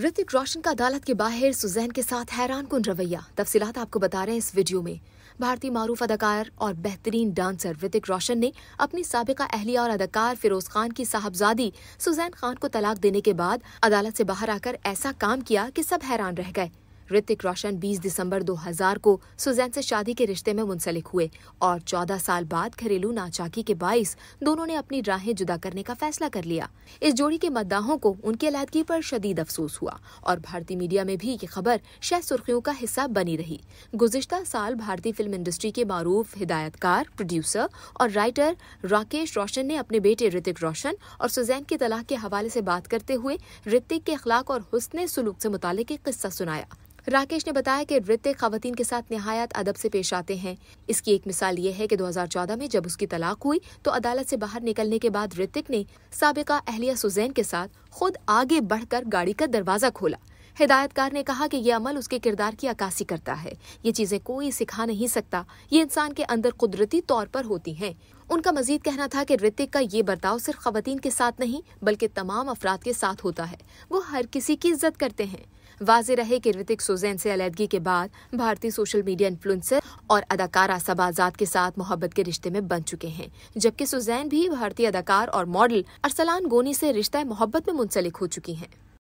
ऋतिक रोशन का अदालत के बाहर सुजैन के साथ हैरान कन रवैया तफसीत आपको बता रहे हैं इस वीडियो में भारतीय मारूफ अदाकार और बेहतरीन डांसर ऋतिक रोशन ने अपनी सबका अहलिया और अदाकार फिरोज खान की साहबजादी सुजैन खान को तलाक देने के बाद अदालत से बाहर आकर ऐसा काम किया कि सब हैरान रह गए ऋतिक रोशन 20 दिसंबर 2000 को सुजैन से शादी के रिश्ते में मुंसलिक हुए और 14 साल बाद घरेलू नाचाकी के बाईस दोनों ने अपनी राहें जुदा करने का फैसला कर लिया इस जोड़ी के मद्दाहों को उनकी अलहदगी पर शदीद अफसोस हुआ और भारतीय मीडिया में भी ये खबर शह सुर्खियों का हिस्सा बनी रही गुजशत साल भारतीय फिल्म इंडस्ट्री के मारूफ हिदायतकार प्रोड्यूसर और राइटर राकेश रोशन ने अपने बेटे ऋतिक रोशन और सुजैन की तलाक के हवाले से बात करते हुए ऋतिक के अखलाक और हुसन सुलूक से मुतालिक एक किस्सा सुनाया राकेश ने बताया कि ऋतिक खातन के साथ नहायत अदब से पेश आते हैं इसकी एक मिसाल ये है कि 2014 में जब उसकी तलाक हुई तो अदालत से बाहर निकलने के बाद ऋतिक ने सबका अहलिया सुजैन के साथ खुद आगे बढ़कर गाड़ी का दरवाजा खोला हिदायतकार ने कहा कि यह अमल उसके किरदार की अक्सी करता है ये चीज़ें कोई सिखा नहीं सकता ये इंसान के अंदर कुदरती तौर पर होती हैं उनका मजीद कहना था कि ऋतिक का ये बर्ताव सिर्फ खातन के साथ नहीं बल्कि तमाम अफराद के साथ होता है वो हर किसी की इज्जत करते हैं वाज रहे कि ऋतिक सुजैन से अलीदगी के बाद भारतीय सोशल मीडिया इन्फ्लुएंसर और अदाकारा आजाद के साथ मोहब्बत के रिश्ते में बन चुके हैं जबकि सुजैन भी भारतीय अदाकार और मॉडल अरसलान गोनी से रिश्ता मोहब्बत में मुंसलिक हो चुकी हैं